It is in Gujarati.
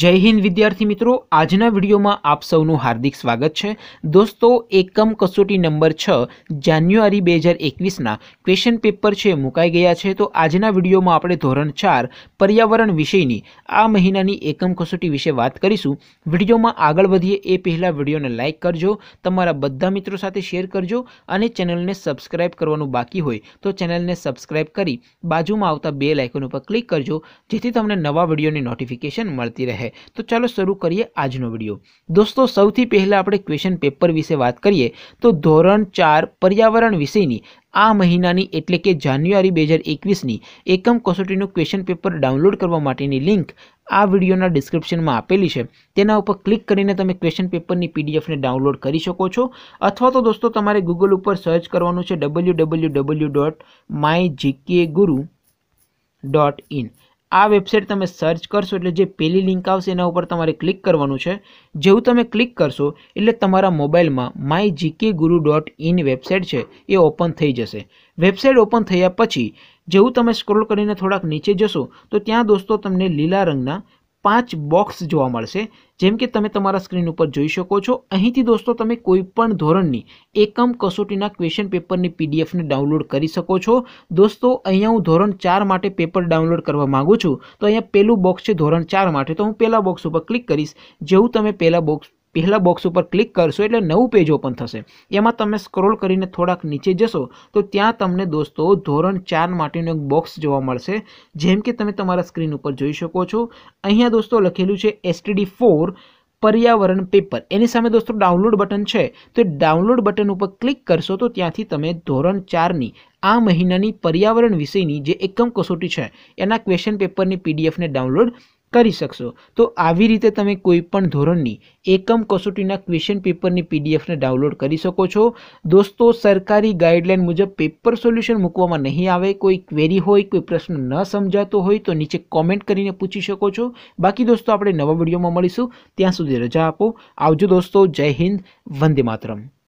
જય હિન્દ વિદ્યાર્થી મિત્રો આજના વિડીયોમાં આપ સૌનું હાર્દિક સ્વાગત છે દોસ્તો એકમ કસોટી નંબર છ જાન્યુઆરી બે હજાર એકવીસના ક્વેશ્ચન પેપર છે મુકાઈ ગયા છે તો આજના વિડીયોમાં આપણે ધોરણ ચાર પર્યાવરણ વિષયની આ મહિનાની એકમ કસોટી વિશે વાત કરીશું વિડીયોમાં આગળ વધીએ એ પહેલાં વિડીયોને લાઇક કરજો તમારા બધા મિત્રો સાથે શેર કરજો અને ચેનલને સબસ્ક્રાઇબ કરવાનું બાકી હોય તો ચેનલને સબસ્ક્રાઇબ કરી બાજુમાં આવતા બે લાઇકન ઉપર ક્લિક કરજો જેથી તમને નવા વિડીયોની નોટિફિકેશન મળતી રહે રહે તો ચાલો શરૂ કરીએ આજનો વિડીયો દોસ્તો સૌથી પહેલાં આપણે ક્વેશ્ચન પેપર વિશે વાત કરીએ તો ધોરણ ચાર પર્યાવરણ વિષયની આ મહિનાની એટલે કે જાન્યુઆરી બે હજાર એકવીસની એકમ કસોટીનું ક્વેશ્ચન પેપર ડાઉનલોડ કરવા માટેની લિંક આ વિડીયોના ડિસ્ક્રિપ્શનમાં આપેલી છે તેના ઉપર ક્લિક કરીને તમે ક્વેશ્ચન પેપરની પીડીએફને ડાઉનલોડ કરી શકો છો અથવા તો દોસ્તો તમારે ગૂગલ ઉપર સર્ચ કરવાનું છે W W W dot my GK guru dot in આ વેબસાઇટ તમે સર્ચ કરશો એટલે જે પહેલી લિંક આવશે એના ઉપર તમારે ક્લિક કરવાનું છે જેવું તમે ક્લિક કરશો એટલે તમારા મોબાઈલમાં my GK guru dot in website છે એ ઓપન થઈ જશે વેબસાઇટ ઓપન થયા પછી જેવું તમે સ્ક્રોલ કરીને થોડાક નીચે જશો તો ત્યાં દોસ્તો તમને લીલા રંગના પાંચ બોક્સ જોવા મળશે જેમ કે તમે તમારા સ્ક્રીન ઉપર જોઈ શકો છો અહીંથી દોસ્તો તમે કોઈપણ ધોરણની એકમ કસોટીના ક્વેશ્ચન પેપરની પીડીએફને ડાઉનલોડ કરી શકો છો દોસ્તો અહીંયા હું ધોરણ ચાર માટે પેપર ડાઉનલોડ કરવા માગું છું તો અહીંયા પહેલું બોક્સ છે ધોરણ ચાર માટે તો હું પહેલાં બોક્સ ઉપર ક્લિક કરીશ જેવું તમે પહેલાં બોક્સ પહેલાં બોક્સ ઉપર ક્લિક કરશો એટલે નવું પેજ ઓપન થશે એમાં તમે સ્ક્રોલ કરીને થોડાક નીચે જશો તો ત્યાં તમને દોસ્તો ધોરણ ચાર માટેનું એક બોક્સ જોવા મળશે જેમ કે તમે તમારા સ્ક્રીન ઉપર જોઈ શકો છો અહીંયા દોસ્તો લખેલું છે એસટીડી ફોર પર્યાવરણ પેપર એની સામે દોસ્તો ડાઉનલોડ બટન છે તો ડાઉનલોડ બટન ઉપર ક્લિક કરશો તો ત્યાંથી તમે ધોરણ ચારની આ મહિનાની પર્યાવરણ વિષયની જે એકમ કસોટી છે એના ક્વેશ્ચન પેપરની પીડીએફને ડાઉનલોડ કરી શકશો તો આવી રીતે તમે કોઈપણ ધોરણની એકમ કસોટીના ક્વેશ્ચન પેપરની પીડીએફને ડાઉનલોડ કરી શકો છો દોસ્તો સરકારી ગાઈડલાઇન મુજબ પેપર સોલ્યુશન મૂકવામાં નહીં આવે કોઈ ક્વેરી હોય કોઈ પ્રશ્ન ન સમજાતો હોય તો નીચે કોમેન્ટ કરીને પૂછી શકો છો બાકી દોસ્તો આપણે નવા વિડીયોમાં મળીશું ત્યાં સુધી રજા આપો આવજો દોસ્તો જય હિન્દ વંદે માતરમ